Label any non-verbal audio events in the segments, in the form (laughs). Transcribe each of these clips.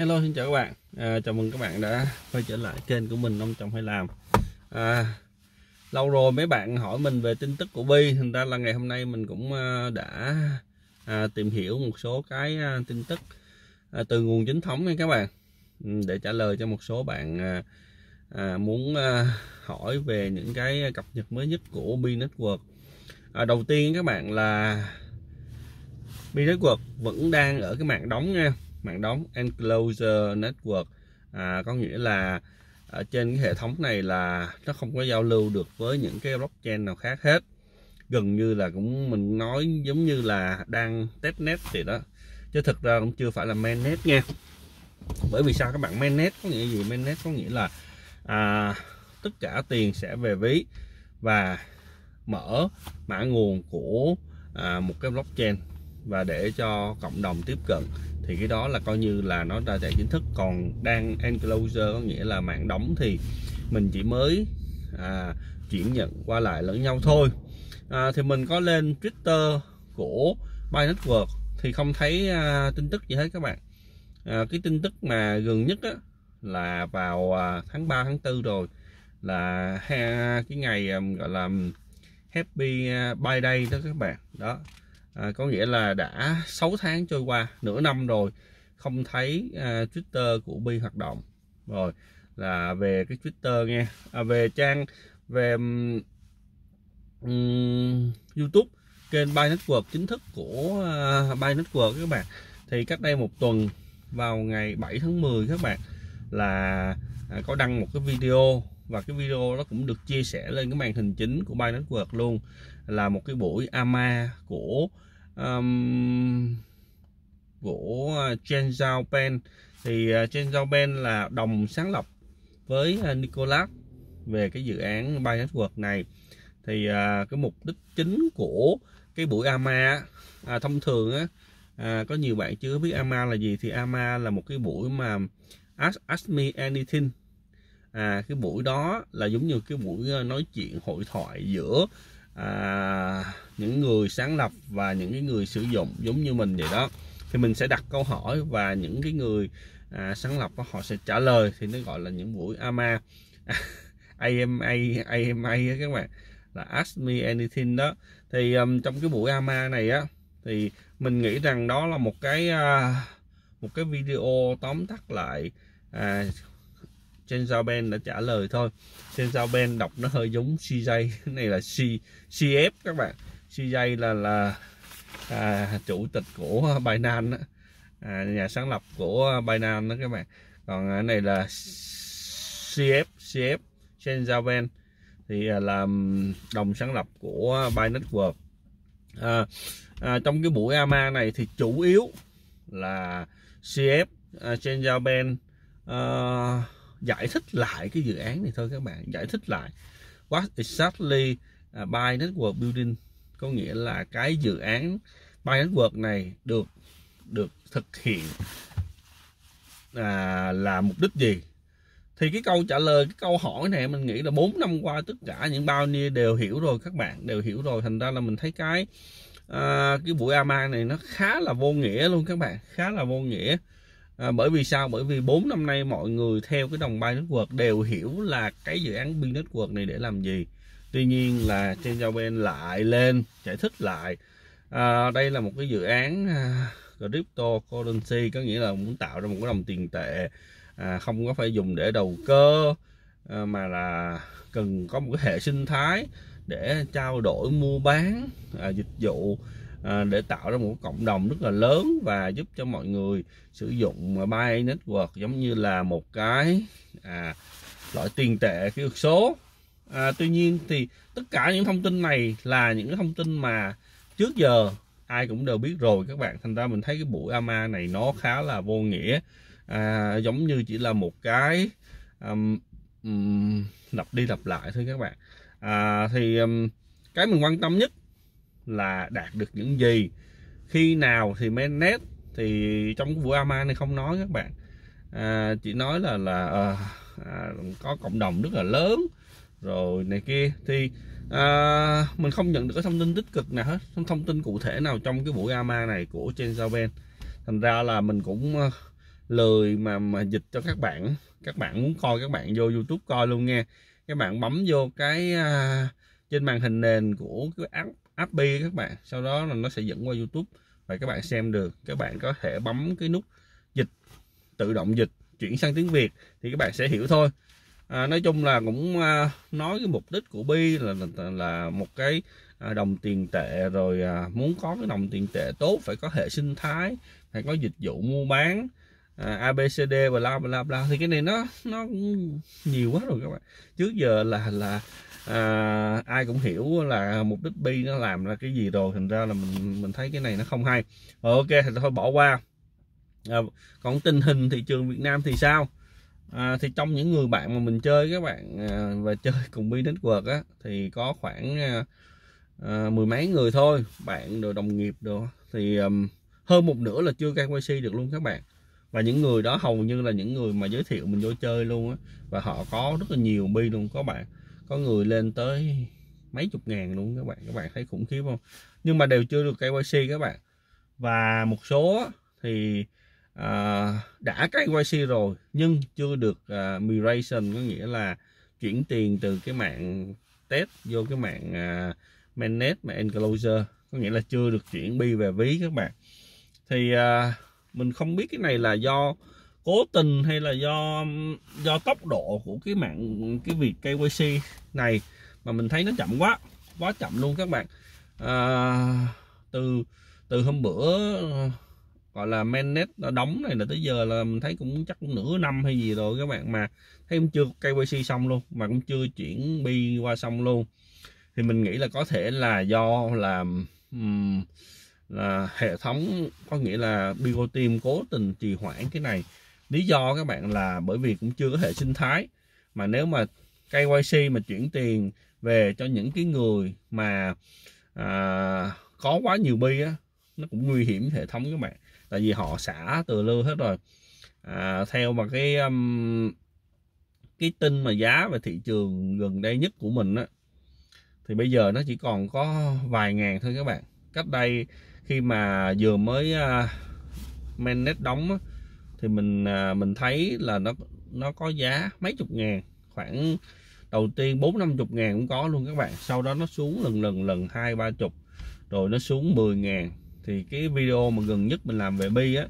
Hello xin chào các bạn à, chào mừng các bạn đã quay trở lại kênh của mình nông trồng hay làm à, lâu rồi mấy bạn hỏi mình về tin tức của Bi thành ra là ngày hôm nay mình cũng à, đã à, tìm hiểu một số cái à, tin tức à, từ nguồn chính thống nha các bạn ừ, để trả lời cho một số bạn à, à, muốn à, hỏi về những cái cập nhật mới nhất của Bi Network à, đầu tiên các bạn là Bi Network vẫn đang ở cái mạng đóng nha mạng đóng enclosure network à, có nghĩa là ở trên cái hệ thống này là nó không có giao lưu được với những cái blockchain nào khác hết gần như là cũng mình nói giống như là đang test net thì đó chứ thực ra cũng chưa phải là mainnet nha bởi vì sao các bạn mainnet có nghĩa gì mainnet có nghĩa là à, tất cả tiền sẽ về ví và mở mã nguồn của à, một cái blockchain và để cho cộng đồng tiếp cận thì cái đó là coi như là nó ra chạy chính thức còn đang enclosure có nghĩa là mạng đóng thì mình chỉ mới à, chuyển nhận qua lại lẫn nhau thôi à, thì mình có lên Twitter của By Network thì không thấy à, tin tức gì hết các bạn à, cái tin tức mà gần nhất á, là vào à, tháng 3 tháng 4 rồi là à, cái ngày à, gọi là Happy By Day đó các bạn đó à, có nghĩa là đã 6 tháng trôi qua nửa năm rồi không thấy à, Twitter của Bi hoạt động rồi là về cái Twitter nghe à, về trang về um, YouTube kênh By Network chính thức của uh, à, By Network các bạn thì cách đây một tuần vào ngày 7 tháng 10 các bạn là à, có đăng một cái video và cái video nó cũng được chia sẻ lên cái màn hình chính của By Network luôn là một cái buổi AMA của um, của ờ, Chen Zhao Pen thì ờ, Chen Zhao Pen là đồng sáng lập với ờ, Nicolas về cái dự án Bay Network này thì à, cái mục đích chính của cái buổi AMA à, thông thường á à, có nhiều bạn chưa biết AMA là gì thì AMA là một cái buổi mà ask, ask me anything à, cái buổi đó là giống như cái buổi nói chuyện hội thoại giữa à, những người sáng lập và những cái người sử dụng giống như mình vậy đó thì mình sẽ đặt câu hỏi và những cái người à, sáng lập đó, họ sẽ trả lời thì nó gọi là những buổi AMA AMA AMA đó các bạn là Ask Me Anything đó thì um, trong cái buổi AMA này á thì mình nghĩ rằng đó là một cái uh, một cái video tóm tắt lại à, trên giao ben đã trả lời thôi trên giao ben đọc nó hơi giống CJ (laughs) cái này là C CF các bạn CJ là là à, chủ tịch của Binance đó. À, nhà sáng lập của Binance đó các bạn còn cái này là CF CF trên giao ben thì à, là đồng sáng lập của Binance World à, à, trong cái buổi AMA này thì chủ yếu là CF uh, à, trên ben uh, giải thích lại cái dự án này thôi các bạn giải thích lại what exactly à, buy by network building có nghĩa là cái dự án by network này được được thực hiện à, là mục đích gì thì cái câu trả lời cái câu hỏi này mình nghĩ là 4 năm qua tất cả những bao nhiêu đều hiểu rồi các bạn đều hiểu rồi thành ra là mình thấy cái à, cái buổi ama này nó khá là vô nghĩa luôn các bạn khá là vô nghĩa À, bởi vì sao? Bởi vì 4 năm nay mọi người theo cái đồng Buy Network đều hiểu là cái dự án Bi Network này để làm gì. Tuy nhiên là trên giao bên lại lên giải thích lại à, đây là một cái dự án à, currency có nghĩa là muốn tạo ra một cái đồng tiền tệ à, không có phải dùng để đầu cơ à, mà là cần có một cái hệ sinh thái để trao đổi mua bán à, dịch vụ à, để tạo ra một cộng đồng rất là lớn và giúp cho mọi người sử dụng à, Bay Network giống như là một cái à, loại tiền tệ kỹ thuật số à, tuy nhiên thì tất cả những thông tin này là những thông tin mà trước giờ ai cũng đều biết rồi các bạn thành ra mình thấy cái buổi AMA này nó khá là vô nghĩa à, giống như chỉ là một cái um, um, lặp đi lặp lại thôi các bạn à, thì um, cái mình quan tâm nhất là đạt được những gì khi nào thì mainnet thì trong cái vụ ama này không nói các bạn à, chỉ nói là là à, à, có cộng đồng rất là lớn rồi này kia thì à, mình không nhận được cái thông tin tích cực nào hết không thông tin cụ thể nào trong cái buổi ama này của trên ben thành ra là mình cũng ờ, lười mà mà dịch cho các bạn các bạn muốn coi các bạn vô youtube coi luôn nghe các bạn bấm vô cái à, trên màn hình nền của cái app Appy các bạn sau đó là nó sẽ dẫn qua YouTube và các bạn xem được các bạn có thể bấm cái nút dịch tự động dịch chuyển sang tiếng Việt thì các bạn sẽ hiểu thôi à, nói chung là cũng à, nói cái mục đích của bi là là, là một cái à, đồng tiền tệ rồi à, muốn có cái đồng tiền tệ tốt phải có hệ sinh thái phải có dịch vụ mua bán à, abcd và la bla bla thì cái này nó nó nhiều quá rồi các bạn trước giờ là là à, ai cũng hiểu là mục đích bi nó làm ra cái gì rồi thành ra là mình mình thấy cái này nó không hay ờ, ok thì thôi bỏ qua à, còn tình hình thị trường việt nam thì sao à, thì trong những người bạn mà mình chơi các bạn à, và chơi cùng bi network á thì có khoảng à, à, mười mấy người thôi bạn rồi đồng nghiệp rồi thì um, hơn một nửa là chưa KYC được luôn các bạn và những người đó hầu như là những người mà giới thiệu mình vô chơi luôn á và họ có rất là nhiều bi luôn có bạn có người lên tới mấy chục ngàn luôn các bạn các bạn thấy khủng khiếp không nhưng mà đều chưa được KYC các bạn và một số thì à, đã KYC rồi nhưng chưa được à, migration có nghĩa là chuyển tiền từ cái mạng test vô cái mạng à, mainnet mà enclosure có nghĩa là chưa được chuyển bi về ví các bạn thì à, mình không biết cái này là do cố tình hay là do do tốc độ của cái mạng cái việc KYC này mà mình thấy nó chậm quá quá chậm luôn các bạn à, từ từ hôm bữa gọi là mainnet nó đóng này là tới giờ là mình thấy cũng chắc cũng nửa năm hay gì rồi các bạn mà thấy cũng chưa KYC xong luôn mà cũng chưa chuyển bi qua xong luôn thì mình nghĩ là có thể là do làm um, là hệ thống có nghĩa là Bigotim cố tình trì hoãn cái này lý do các bạn là bởi vì cũng chưa có hệ sinh thái mà nếu mà KYC mà chuyển tiền về cho những cái người mà à, có quá nhiều bi á nó cũng nguy hiểm hệ thống các bạn tại vì họ xả từ lưu hết rồi à, theo mà cái um, cái tin mà giá về thị trường gần đây nhất của mình á thì bây giờ nó chỉ còn có vài ngàn thôi các bạn cách đây khi mà vừa mới uh, mainnet đóng á, thì mình uh, mình thấy là nó nó có giá mấy chục ngàn khoảng đầu tiên bốn năm chục ngàn cũng có luôn các bạn sau đó nó xuống lần lần lần hai ba chục rồi nó xuống 10 ngàn thì cái video mà gần nhất mình làm về bi á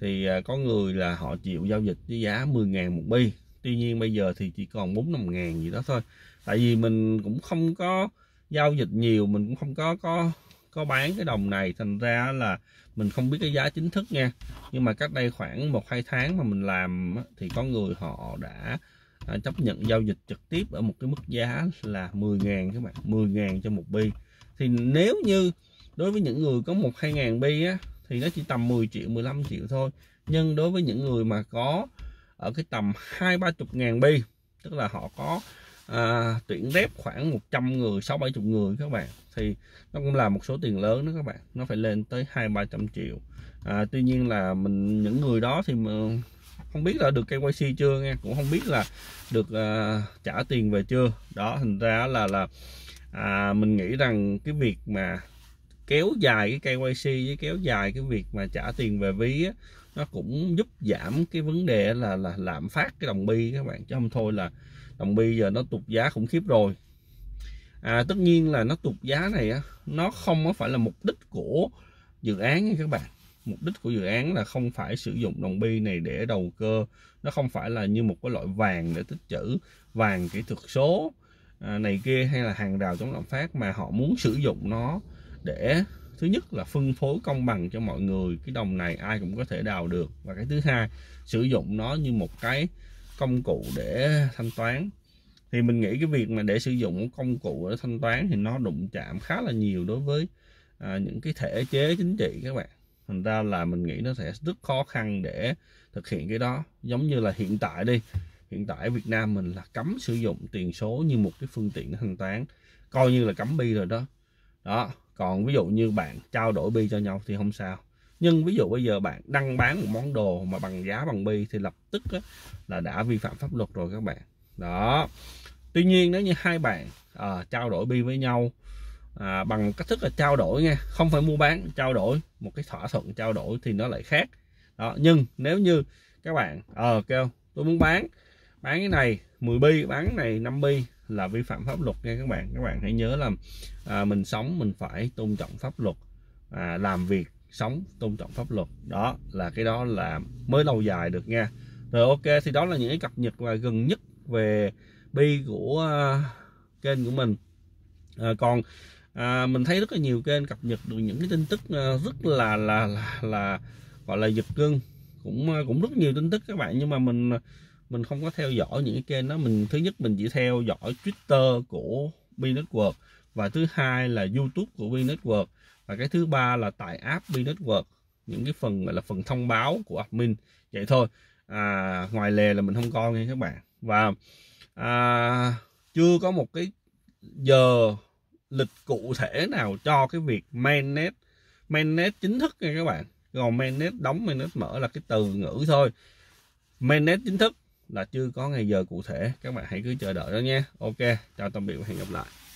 thì à, có người là họ chịu giao dịch với giá 10 ngàn một bi tuy nhiên bây giờ thì chỉ còn bốn năm ngàn gì đó thôi tại vì mình cũng không có giao dịch nhiều mình cũng không có có có bán cái đồng này thành ra là mình không biết cái giá chính thức nha nhưng mà cách đây khoảng một hai tháng mà mình làm thì có người họ đã à, chấp nhận giao dịch trực tiếp ở một cái mức giá là 10.000 các bạn 10.000 cho một bi thì nếu như đối với những người có một hai ngàn bi á thì nó chỉ tầm 10 triệu 15 triệu thôi nhưng đối với những người mà có ở cái tầm hai ba chục ngàn bi tức là họ có à, tuyển rep khoảng 100 người 6 70 người các bạn thì nó cũng là một số tiền lớn đó các bạn nó phải lên tới hai ba trăm triệu à, tuy nhiên là mình những người đó thì mà, không biết là được KYC chưa nghe cũng không biết là được à, trả tiền về chưa đó thành ra là là à, mình nghĩ rằng cái việc mà kéo dài cái KYC với kéo dài cái việc mà trả tiền về ví á, nó cũng giúp giảm cái vấn đề là là lạm phát cái đồng bi các bạn chứ không thôi là đồng bi giờ nó tụt giá khủng khiếp rồi à, tất nhiên là nó tụt giá này á nó không phải là mục đích của dự án nha các bạn mục đích của dự án là không phải sử dụng đồng bi này để đầu cơ nó không phải là như một cái loại vàng để tích trữ vàng kỹ thuật số à, này kia hay là hàng rào chống lạm phát mà họ muốn sử dụng nó để thứ nhất là phân phối công bằng cho mọi người cái đồng này ai cũng có thể đào được và cái thứ hai sử dụng nó như một cái công cụ để thanh toán thì mình nghĩ cái việc mà để sử dụng công cụ để thanh toán thì nó đụng chạm khá là nhiều đối với à, những cái thể chế chính trị các bạn thành ra là mình nghĩ nó sẽ rất khó khăn để thực hiện cái đó giống như là hiện tại đi hiện tại Việt Nam mình là cấm sử dụng tiền số như một cái phương tiện thanh toán coi như là cấm bi rồi đó đó còn ví dụ như bạn trao đổi bi cho nhau thì không sao nhưng ví dụ bây giờ bạn đăng bán một món đồ mà bằng giá bằng bi thì lập tức á, là đã vi phạm pháp luật rồi các bạn đó tuy nhiên nếu như hai bạn à, trao đổi bi với nhau à, bằng cách thức là trao đổi nghe không phải mua bán trao đổi một cái thỏa thuận trao đổi thì nó lại khác đó nhưng nếu như các bạn ờ à, kêu tôi muốn bán bán cái này 10 bi bán cái này 5 bi là vi phạm pháp luật nha các bạn các bạn hãy nhớ là à, mình sống mình phải tôn trọng pháp luật à, làm việc sống tôn trọng pháp luật đó là cái đó là mới lâu dài được nha rồi ok thì đó là những cái cập nhật và gần nhất về bi của uh, kênh của mình à, còn à, mình thấy rất là nhiều kênh cập nhật được những cái tin tức uh, rất là là là, là gọi là giật gân cũng à, cũng rất nhiều tin tức các bạn nhưng mà mình mình không có theo dõi những cái kênh đó mình thứ nhất mình chỉ theo dõi Twitter của Bi Network và thứ hai là YouTube của Bi Network và cái thứ ba là tải app Bi Network những cái phần là phần thông báo của admin vậy thôi à, ngoài lề là mình không coi nha các bạn và à, chưa có một cái giờ lịch cụ thể nào cho cái việc mainnet mainnet chính thức nha các bạn còn mainnet đóng mainnet mở là cái từ ngữ thôi mainnet chính thức là chưa có ngày giờ cụ thể các bạn hãy cứ chờ đợi đó nhé ok chào tạm biệt và hẹn gặp lại